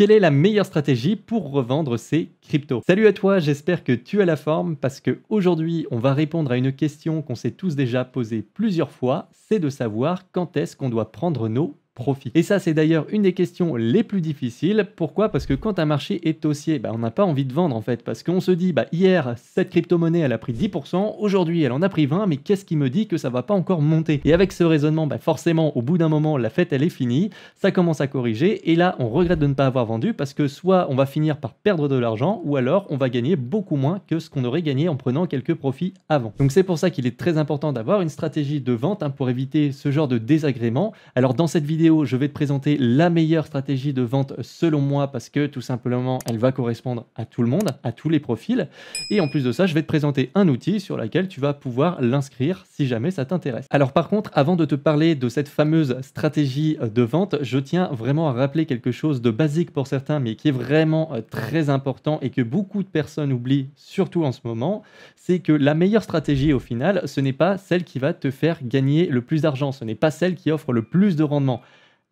Quelle est la meilleure stratégie pour revendre ces cryptos Salut à toi, j'espère que tu as la forme parce que aujourd'hui, on va répondre à une question qu'on s'est tous déjà posée plusieurs fois, c'est de savoir quand est-ce qu'on doit prendre nos profit. Et ça, c'est d'ailleurs une des questions les plus difficiles. Pourquoi Parce que quand un marché est haussier, bah, on n'a pas envie de vendre en fait, parce qu'on se dit, bah, hier, cette crypto-monnaie, elle a pris 10%, aujourd'hui, elle en a pris 20, mais qu'est-ce qui me dit que ça va pas encore monter Et avec ce raisonnement, bah, forcément, au bout d'un moment, la fête, elle est finie, ça commence à corriger, et là, on regrette de ne pas avoir vendu, parce que soit on va finir par perdre de l'argent, ou alors on va gagner beaucoup moins que ce qu'on aurait gagné en prenant quelques profits avant. Donc c'est pour ça qu'il est très important d'avoir une stratégie de vente hein, pour éviter ce genre de désagrément. Alors dans cette vidéo, je vais te présenter la meilleure stratégie de vente selon moi parce que tout simplement, elle va correspondre à tout le monde, à tous les profils. Et en plus de ça, je vais te présenter un outil sur lequel tu vas pouvoir l'inscrire si jamais ça t'intéresse. Alors par contre, avant de te parler de cette fameuse stratégie de vente, je tiens vraiment à rappeler quelque chose de basique pour certains, mais qui est vraiment euh, très important et que beaucoup de personnes oublient, surtout en ce moment, c'est que la meilleure stratégie au final, ce n'est pas celle qui va te faire gagner le plus d'argent, ce n'est pas celle qui offre le plus de rendement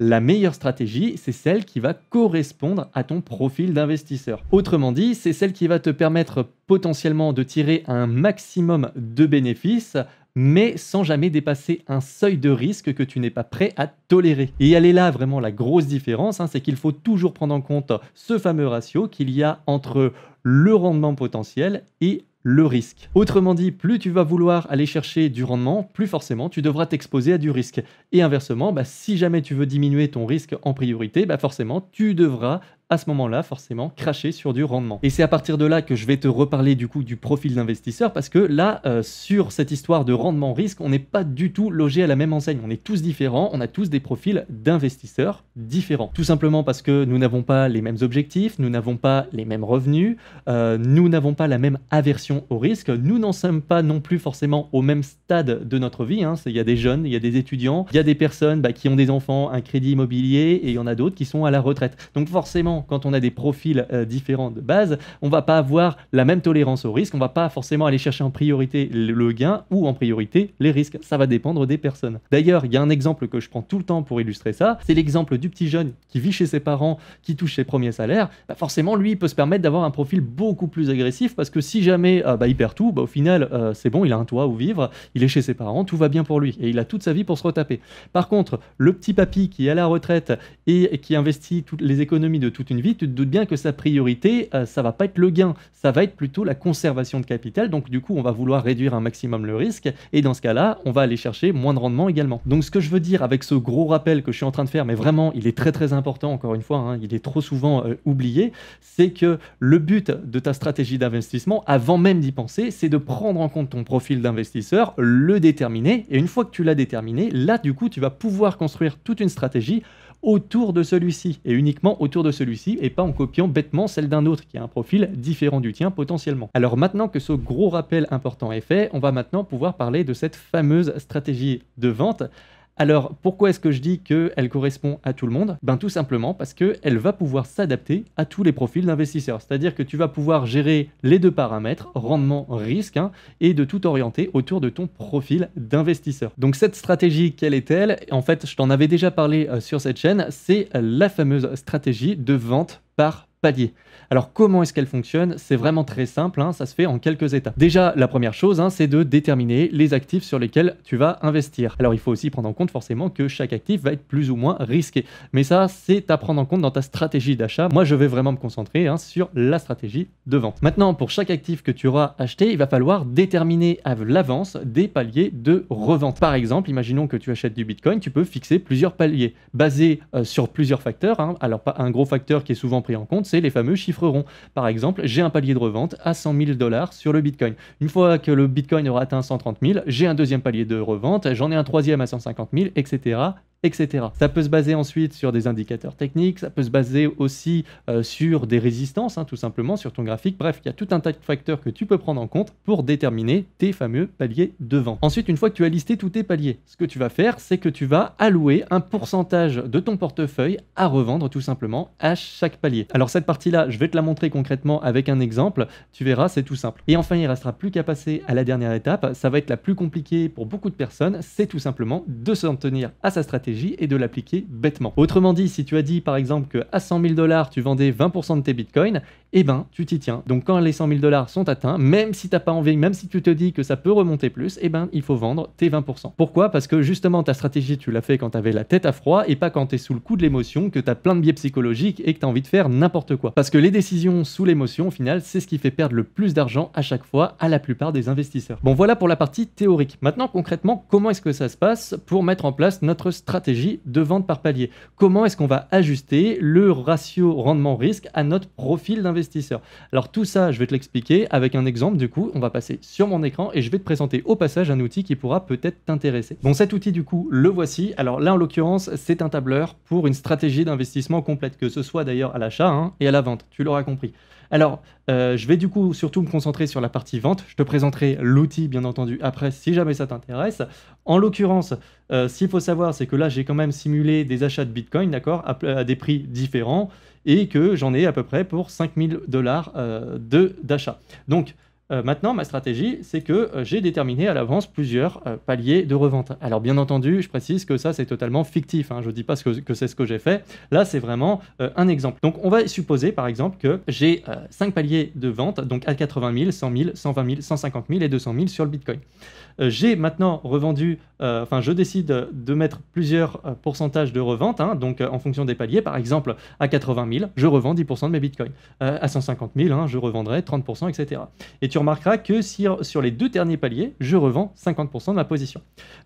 la meilleure stratégie, c'est celle qui va correspondre à ton profil d'investisseur. Autrement dit, c'est celle qui va te permettre potentiellement de tirer un maximum de bénéfices mais sans jamais dépasser un seuil de risque que tu n'es pas prêt à tolérer. Et elle est là vraiment la grosse différence, hein, c'est qu'il faut toujours prendre en compte ce fameux ratio qu'il y a entre le rendement potentiel et le risque. Autrement dit, plus tu vas vouloir aller chercher du rendement, plus forcément tu devras t'exposer à du risque. Et inversement, bah, si jamais tu veux diminuer ton risque en priorité, bah forcément tu devras à ce moment-là, forcément, cracher sur du rendement. Et c'est à partir de là que je vais te reparler du coup du profil d'investisseur, parce que là, euh, sur cette histoire de rendement-risque, on n'est pas du tout logé à la même enseigne. On est tous différents, on a tous des profils d'investisseurs différents. Tout simplement parce que nous n'avons pas les mêmes objectifs, nous n'avons pas les mêmes revenus, euh, nous n'avons pas la même aversion au risque, nous n'en sommes pas non plus forcément au même stade de notre vie. Hein. Il y a des jeunes, il y a des étudiants, il y a des personnes bah, qui ont des enfants, un crédit immobilier, et il y en a d'autres qui sont à la retraite. Donc forcément, quand on a des profils euh, différents de base, on va pas avoir la même tolérance au risque, on va pas forcément aller chercher en priorité le gain ou en priorité les risques. Ça va dépendre des personnes. D'ailleurs, il y a un exemple que je prends tout le temps pour illustrer ça, c'est l'exemple du petit jeune qui vit chez ses parents, qui touche ses premiers salaires. Bah forcément, lui, il peut se permettre d'avoir un profil beaucoup plus agressif parce que si jamais euh, bah, il perd tout, bah, au final, euh, c'est bon, il a un toit où vivre, il est chez ses parents, tout va bien pour lui et il a toute sa vie pour se retaper. Par contre, le petit papy qui est à la retraite et qui investit toutes les économies de toute une vie, tu te doutes bien que sa priorité, euh, ça va pas être le gain, ça va être plutôt la conservation de capital. Donc du coup, on va vouloir réduire un maximum le risque et dans ce cas-là, on va aller chercher moins de rendement également. Donc ce que je veux dire avec ce gros rappel que je suis en train de faire, mais vraiment, il est très très important encore une fois, hein, il est trop souvent euh, oublié, c'est que le but de ta stratégie d'investissement, avant même d'y penser, c'est de prendre en compte ton profil d'investisseur, le déterminer et une fois que tu l'as déterminé, là du coup, tu vas pouvoir construire toute une stratégie autour de celui-ci, et uniquement autour de celui-ci, et pas en copiant bêtement celle d'un autre qui a un profil différent du tien potentiellement. Alors maintenant que ce gros rappel important est fait, on va maintenant pouvoir parler de cette fameuse stratégie de vente alors pourquoi est-ce que je dis qu'elle correspond à tout le monde Ben tout simplement parce qu'elle va pouvoir s'adapter à tous les profils d'investisseurs. C'est-à-dire que tu vas pouvoir gérer les deux paramètres, rendement, risque, hein, et de tout orienter autour de ton profil d'investisseur. Donc cette stratégie, quelle est-elle En fait, je t'en avais déjà parlé euh, sur cette chaîne, c'est la fameuse stratégie de vente par palier. Alors comment est-ce qu'elle fonctionne C'est vraiment très simple, hein, ça se fait en quelques étapes. Déjà, la première chose, hein, c'est de déterminer les actifs sur lesquels tu vas investir. Alors il faut aussi prendre en compte forcément que chaque actif va être plus ou moins risqué. Mais ça, c'est à prendre en compte dans ta stratégie d'achat. Moi, je vais vraiment me concentrer hein, sur la stratégie de vente. Maintenant, pour chaque actif que tu auras acheté, il va falloir déterminer à l'avance des paliers de revente. Par exemple, imaginons que tu achètes du Bitcoin, tu peux fixer plusieurs paliers basés euh, sur plusieurs facteurs. Alors pas un gros facteur qui est souvent pris en compte, c'est les fameux chiffres ronds. Par exemple, j'ai un palier de revente à 100 000 dollars sur le Bitcoin. Une fois que le Bitcoin aura atteint 130 000, j'ai un deuxième palier de revente, j'en ai un troisième à 150 000, etc etc. Ça peut se baser ensuite sur des indicateurs techniques, ça peut se baser aussi euh, sur des résistances, hein, tout simplement, sur ton graphique. Bref, il y a tout un tas de facteurs que tu peux prendre en compte pour déterminer tes fameux paliers de vente. Ensuite, une fois que tu as listé tous tes paliers, ce que tu vas faire, c'est que tu vas allouer un pourcentage de ton portefeuille à revendre tout simplement à chaque palier. Alors cette partie-là, je vais te la montrer concrètement avec un exemple, tu verras, c'est tout simple. Et enfin, il ne restera plus qu'à passer à la dernière étape, ça va être la plus compliquée pour beaucoup de personnes, c'est tout simplement de s'en tenir à sa stratégie et de l'appliquer bêtement. Autrement dit, si tu as dit par exemple que à 100 000 dollars tu vendais 20% de tes bitcoins, eh ben tu t'y tiens. Donc quand les 100 000 dollars sont atteints, même si t'as pas envie, même si tu te dis que ça peut remonter plus, eh ben il faut vendre tes 20%. Pourquoi Parce que justement ta stratégie tu l'as fait quand tu avais la tête à froid et pas quand tu es sous le coup de l'émotion, que tu as plein de biais psychologiques et que tu as envie de faire n'importe quoi. Parce que les décisions sous l'émotion au final c'est ce qui fait perdre le plus d'argent à chaque fois à la plupart des investisseurs. Bon voilà pour la partie théorique. Maintenant concrètement comment est-ce que ça se passe pour mettre en place notre stratégie stratégie de vente par palier. Comment est-ce qu'on va ajuster le ratio rendement-risque à notre profil d'investisseur Alors tout ça, je vais te l'expliquer avec un exemple. Du coup, on va passer sur mon écran et je vais te présenter au passage un outil qui pourra peut-être t'intéresser. Bon, cet outil, du coup, le voici. Alors là, en l'occurrence, c'est un tableur pour une stratégie d'investissement complète, que ce soit d'ailleurs à l'achat hein, et à la vente. Tu l'auras compris. Alors, euh, je vais du coup surtout me concentrer sur la partie vente. Je te présenterai l'outil, bien entendu, après, si jamais ça t'intéresse. En l'occurrence, s'il euh, faut savoir, c'est que là, j'ai quand même simulé des achats de Bitcoin, d'accord, à, des prix différents, et que j'en ai à peu près pour 5000 dollars euh, de d'achat. Donc, euh, maintenant, ma stratégie, c'est que euh, j'ai déterminé à l'avance plusieurs euh, paliers de revente. Alors, bien entendu, je précise que ça, c'est totalement fictif. Hein. je ne dis pas que, c'est ce que j'ai fait. Là, c'est vraiment un exemple. Donc, on va supposer, par exemple, que j'ai 5 paliers de vente, donc à 80 000, 100 000, 120 000, 150 000 et 200 000 sur le Bitcoin. j'ai maintenant revendu, enfin, je décide de mettre plusieurs pourcentages de revente, hein, donc en fonction des paliers. Par exemple, à 80 000, je revends 10% de mes Bitcoins. à 150 000, hein, je revendrai 30%, etc. Et tu tu remarqueras que si, sur les deux derniers paliers, je revends 50% de ma position.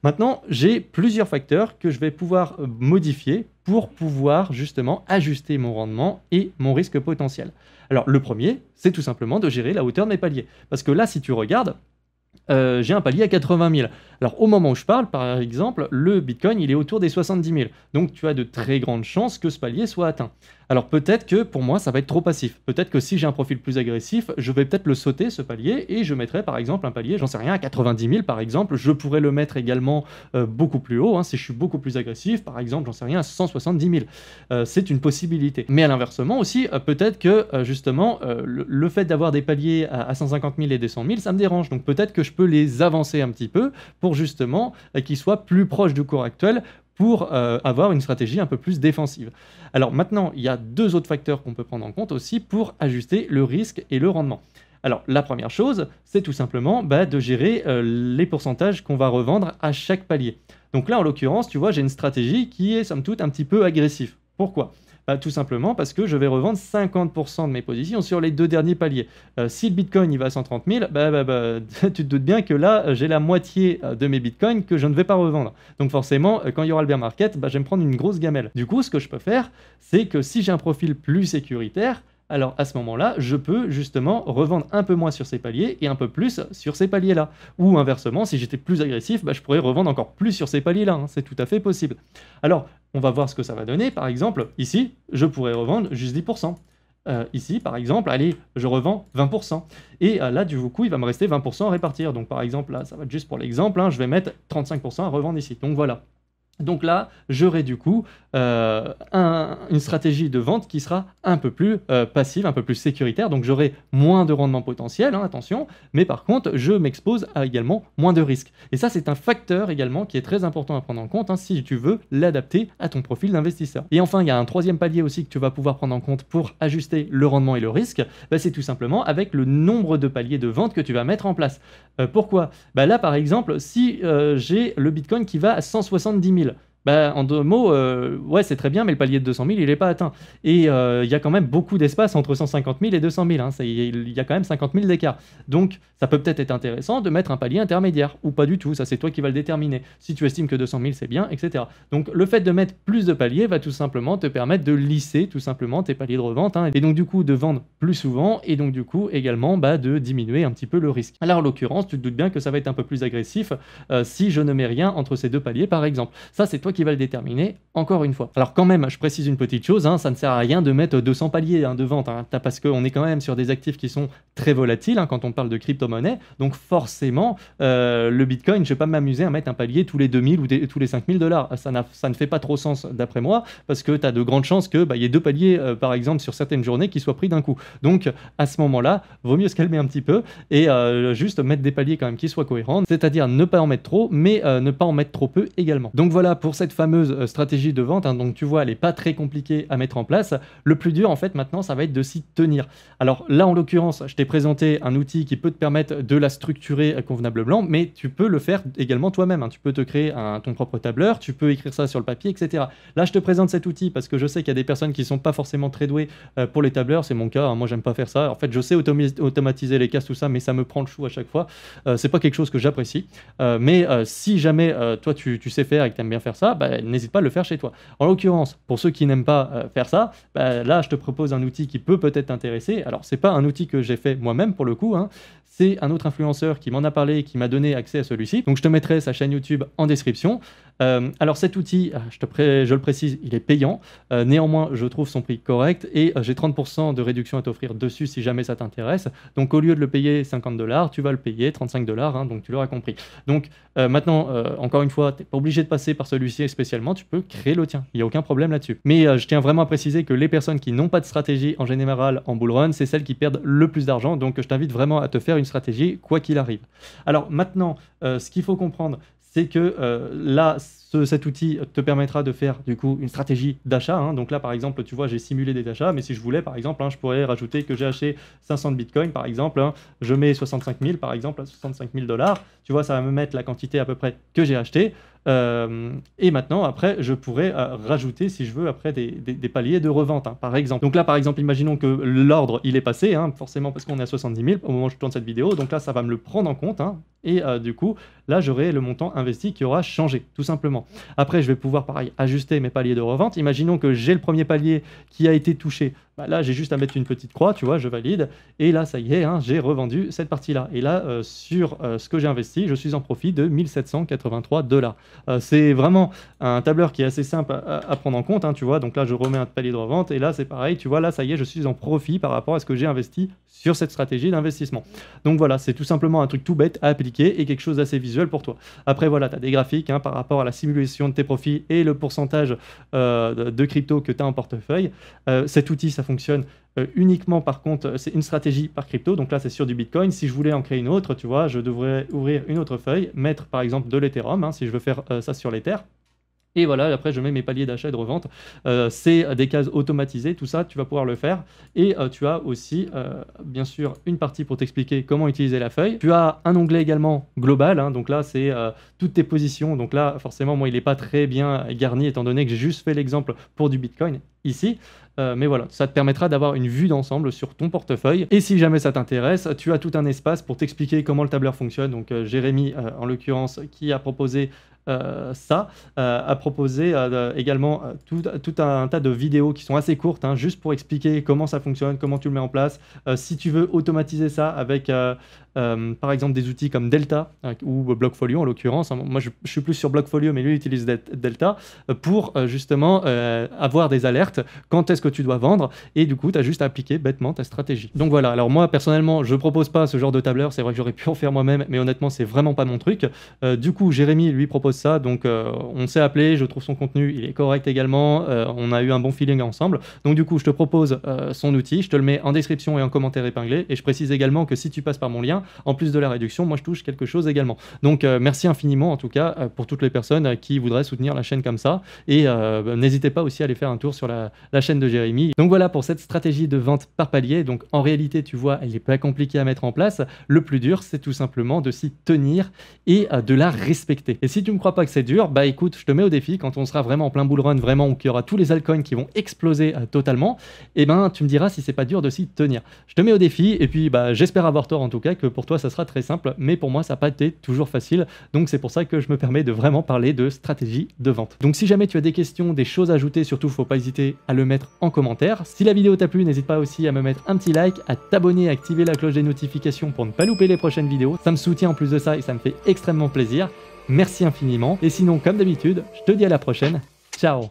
Maintenant, j'ai plusieurs facteurs que je vais pouvoir euh, modifier pour pouvoir justement ajuster mon rendement et mon risque potentiel. Alors le premier, c'est tout simplement de gérer la hauteur de mes paliers. Parce que là, si tu regardes, euh, j'ai un palier à 80 000. Alors au moment où je parle, par exemple, le Bitcoin, il est autour des 70 000. Donc tu as de très grandes chances que ce palier soit atteint. Alors peut-être que pour moi, ça va être trop passif. Peut-être que si j'ai un profil plus agressif, je vais peut-être le sauter, ce palier, et je mettrai par exemple un palier, j'en sais rien, à 90 000 par exemple. Je pourrais le mettre également euh, beaucoup plus haut, hein, si je suis beaucoup plus agressif, par exemple, j'en sais rien, à 170 000. Euh, c'est une possibilité. Mais à l'inversement aussi, euh, peut-être que justement, le, fait d'avoir des paliers à, à, 150 000 et des 100 000, ça me dérange. Donc peut-être que je peux les avancer un petit peu pour justement qu'ils soient plus proches du cours actuel pour euh, avoir une stratégie un peu plus défensive. Alors maintenant, il y a deux autres facteurs qu'on peut prendre en compte aussi pour ajuster le risque et le rendement. Alors la première chose, c'est tout simplement bah, de gérer euh, les pourcentages qu'on va revendre à chaque palier. Donc là, en l'occurrence, tu vois, j'ai une stratégie qui est somme toute un petit peu agressive. Pourquoi bah, tout simplement parce que je vais revendre 50% de mes positions sur les deux derniers paliers. Euh, si le Bitcoin il va à 130 000, bah, bah, bah tu te doutes bien que là, euh, j'ai la moitié euh, de mes Bitcoins que je ne vais pas revendre. Donc forcément, quand il y aura le bear market, je vais me prendre une grosse gamelle. Du coup, ce que je peux faire, c'est que si j'ai un profil plus sécuritaire, alors à ce moment-là, je peux justement revendre un peu moins sur ces paliers et un peu plus sur ces paliers-là. Ou inversement, si j'étais plus agressif, bah, je pourrais revendre encore plus sur ces paliers-là. Hein. C'est tout à fait possible. Alors, on va voir ce que ça va donner. Par exemple, ici, je pourrais revendre juste 10%. Euh, ici, par exemple, allez, je revends 20%. Et euh, là, du coup, il va me rester 20% à répartir. Donc, par exemple, là, ça va être juste pour l'exemple, hein, je vais mettre 35% à revendre ici. Donc, voilà. Donc là, j'aurai du coup euh, une stratégie de vente qui sera un peu plus euh, passive, un peu plus sécuritaire. Donc j'aurai moins de rendement potentiel, hein, attention, mais par contre, je m'expose à également moins de risques. Et ça, c'est un facteur également qui est très important à prendre en compte hein, si tu veux l'adapter à ton profil d'investisseur. Et enfin, il y a un troisième palier aussi que tu vas pouvoir prendre en compte pour ajuster le rendement et le risque. Bah, c'est tout simplement avec le nombre de paliers de vente que tu vas mettre en place. Euh, pourquoi bah, Là, par exemple, si j'ai le Bitcoin qui va à 170 000, bah, en deux mots, euh, ouais, c'est très bien, mais le palier de 200 000, il n'est pas atteint. Et euh, il y a quand même beaucoup d'espace entre 150 000 et 200 000. Hein. Il y a quand même 50 000 d'écart. Donc, ça peut peut-être être intéressant de mettre un palier intermédiaire, ou pas du tout. Ça, c'est toi qui vas le déterminer. Si tu estimes que 200 000, c'est bien, etc. Donc, le fait de mettre plus de paliers va tout simplement te permettre de lisser tout simplement tes paliers de revente, hein, et donc du coup de vendre plus souvent, et donc du coup également bah, de diminuer un petit peu le risque. Alors, en l'occurrence, tu te doutes bien que ça va être un peu plus agressif euh, si je ne mets rien entre ces deux paliers, par exemple. Ça, c'est toi va qui va le déterminer, encore une fois. Alors quand même, je précise une petite chose, hein, ça ne sert à rien de mettre 200 paliers hein, de vente, hein, parce qu'on est quand même sur des actifs qui sont très volatiles hein, quand on parle de crypto-monnaie, donc forcément, euh, le Bitcoin, je vais pas m'amuser à mettre un palier tous les 2000 ou tous les 5000 dollars, ça, ça, ne fait pas trop sens d'après moi, parce que tu as de grandes chances que bah, y ait deux paliers, euh, par exemple, sur certaines journées qui soient pris d'un coup. Donc à ce moment-là, vaut mieux se calmer un petit peu et euh, juste mettre des paliers quand même qui soient cohérents, c'est-à-dire ne pas en mettre trop, mais ne pas en mettre trop peu également. Donc voilà pour cette fameuse euh, stratégie de vente, hein, donc tu vois, elle est pas très compliquée à mettre en place. Le plus dur, en fait, maintenant, ça va être de s'y tenir. Alors là, en l'occurrence, je t'ai présenté un outil qui peut te permettre de la structurer euh, convenablement, mais tu peux le faire également toi-même. Hein. Tu peux te créer un, ton propre tableur, tu peux écrire ça sur le papier, etc. Là, je te présente cet outil parce que je sais qu'il y a des personnes qui sont pas forcément très douées euh, pour les tableurs. C'est mon cas, hein. moi, j'aime pas faire ça. En fait, je sais automatiser les cases, tout ça, mais ça me prend le chou à chaque fois. c'est pas quelque chose que j'apprécie. mais si jamais toi, tu, tu sais faire et que tu aimes bien faire ça, bah, n'hésite pas à le faire chez toi. En l'occurrence, pour ceux qui n'aiment pas euh, faire ça, bah, là, je te propose un outil qui peut peut-être t'intéresser. Alors, c'est pas un outil que j'ai fait moi-même pour le coup, hein, c'est un autre influenceur qui m'en a parlé et qui m'a donné accès à celui-ci. Donc je te mettrai sa chaîne YouTube en description. Euh, alors cet outil, ah, je, le précise, il est payant. Euh, néanmoins, je trouve son prix correct et euh, j'ai 30% de réduction à t'offrir dessus si jamais ça t'intéresse. Donc au lieu de le payer 50 dollars, tu vas le payer 35 dollars, hein, donc tu l'auras compris. Donc maintenant, encore une fois, tu n'es pas obligé de passer par celui-ci spécialement, tu peux créer le tien. Il n'y a aucun problème là-dessus. Mais je tiens vraiment à préciser que les personnes qui n'ont pas de stratégie en général en bull run, c'est celles qui perdent le plus d'argent. Donc je t'invite vraiment à te faire une stratégie, quoi qu'il arrive. Alors maintenant, euh, ce qu'il faut comprendre, c'est que euh, là, ce, cet outil te permettra de faire du coup une stratégie d'achat. Hein. Donc là, par exemple, tu vois, j'ai simulé des achats, mais si je voulais, par exemple, hein, je pourrais rajouter que j'ai acheté 500 bitcoins, par exemple, hein. je mets 65 000, par exemple, à 65 000 dollars. Tu vois, ça va me mettre la quantité à peu près que j'ai acheté. Euh, et maintenant, après, je pourrais euh, rajouter, si je veux, après des, paliers de revente, hein, par exemple. Donc là, par exemple, imaginons que l'ordre, il est passé, hein, forcément parce qu'on est à 70 000 au moment où je tourne cette vidéo. Donc là, ça va me le prendre en compte. Hein. et euh, du coup, là, j'aurai le montant investi qui aura changé, tout simplement. Après, je vais pouvoir, pareil, ajuster mes paliers de revente. Imaginons que j'ai le premier palier qui a été touché. Bah, là j'ai juste à mettre une petite croix, tu vois, je valide, et là ça y est, hein, j'ai revendu cette partie-là. Et là, euh, sur euh, ce que j'ai investi, je suis en profit de 1783 dollars. Euh, c'est vraiment un tableur qui est assez simple à, prendre en compte, hein, tu vois, donc là je remets un palier de revente, et là c'est pareil, tu vois, là ça y est, je suis en profit par rapport à ce que j'ai investi sur cette stratégie d'investissement. Donc voilà, c'est tout simplement un truc tout bête à appliquer et quelque chose d'assez visuel pour toi. Après voilà, tu as des graphiques hein, par rapport à la simulation de tes profits et le pourcentage de crypto que tu as en portefeuille. cet outil, ça fonctionne fonctionne euh, uniquement par contre, euh, c'est une stratégie par crypto. Donc là, c'est sur du Bitcoin. Si je voulais en créer une autre, tu vois, je devrais ouvrir une autre feuille, mettre par exemple de l'Ethereum, hein, si je veux faire euh, ça sur l'Ether. Et voilà, après, je mets mes paliers d'achat et de revente. c'est des cases automatisées, tout ça, tu vas pouvoir le faire. Et tu as aussi, bien sûr, une partie pour t'expliquer comment utiliser la feuille. Tu as un onglet également global. Hein. donc là, c'est toutes tes positions. Donc là, forcément, moi, il n'est pas très bien garni, étant donné que j'ai juste fait l'exemple pour du Bitcoin ici. Euh, mais voilà, ça te permettra d'avoir une vue d'ensemble sur ton portefeuille. Et si jamais ça t'intéresse, tu as tout un espace pour t'expliquer comment le tableur fonctionne. Donc euh, Jérémy, euh, en l'occurrence, qui a proposé ça, a proposé également tout, un tas de vidéos qui sont assez courtes, hein, juste pour expliquer comment ça fonctionne, comment tu le mets en place. si tu veux automatiser ça avec euh, par exemple, des outils comme Delta euh, ou Blockfolio en l'occurrence. Hein. Moi, je, suis plus sur Blockfolio, mais lui il utilise Delta euh, pour justement avoir des alertes. Quand est-ce que tu dois vendre Et du coup, tu as juste à appliquer bêtement ta stratégie. Donc voilà. Alors moi, personnellement, je propose pas ce genre de tableur. C'est vrai que j'aurais pu en faire moi-même, mais honnêtement, c'est vraiment pas mon truc. du coup, Jérémy lui propose ça. Donc on s'est appelé. Je trouve son contenu, il est correct également. on a eu un bon feeling ensemble. Donc du coup, je te propose son outil. Je te le mets en description et en commentaire épinglé. Et je précise également que si tu passes par mon lien, en plus de la réduction, moi je touche quelque chose également. Donc euh, merci infiniment en tout cas euh, pour toutes les personnes euh, qui voudraient soutenir la chaîne comme ça. Et bah, n'hésitez pas aussi à aller faire un tour sur la, chaîne de Jérémy. Donc voilà pour cette stratégie de vente par palier. Donc en réalité, tu vois, elle n'est pas compliquée à mettre en place. Le plus dur, c'est tout simplement de s'y tenir et de la respecter. Et si tu ne crois pas que c'est dur, bah écoute, je te mets au défi quand on sera vraiment en plein bull vraiment où il y aura tous les altcoins qui vont exploser totalement, et eh ben tu me diras si c'est pas dur de s'y tenir. Je te mets au défi et puis bah j'espère avoir tort en tout cas que pour toi, ça sera très simple, mais pour moi, ça n'a pas été toujours facile. Donc c'est pour ça que je me permets de vraiment parler de stratégie de vente. Donc si jamais tu as des questions, des choses à ajouter, surtout, faut pas hésiter à le mettre en commentaire. Si la vidéo t'a plu, n'hésite pas aussi à me mettre un petit like, à t'abonner, à activer la cloche des notifications pour ne pas louper les prochaines vidéos. Ça me soutient en plus de ça et ça me fait extrêmement plaisir. Merci infiniment. Et sinon, comme d'habitude, je te dis à la prochaine. Ciao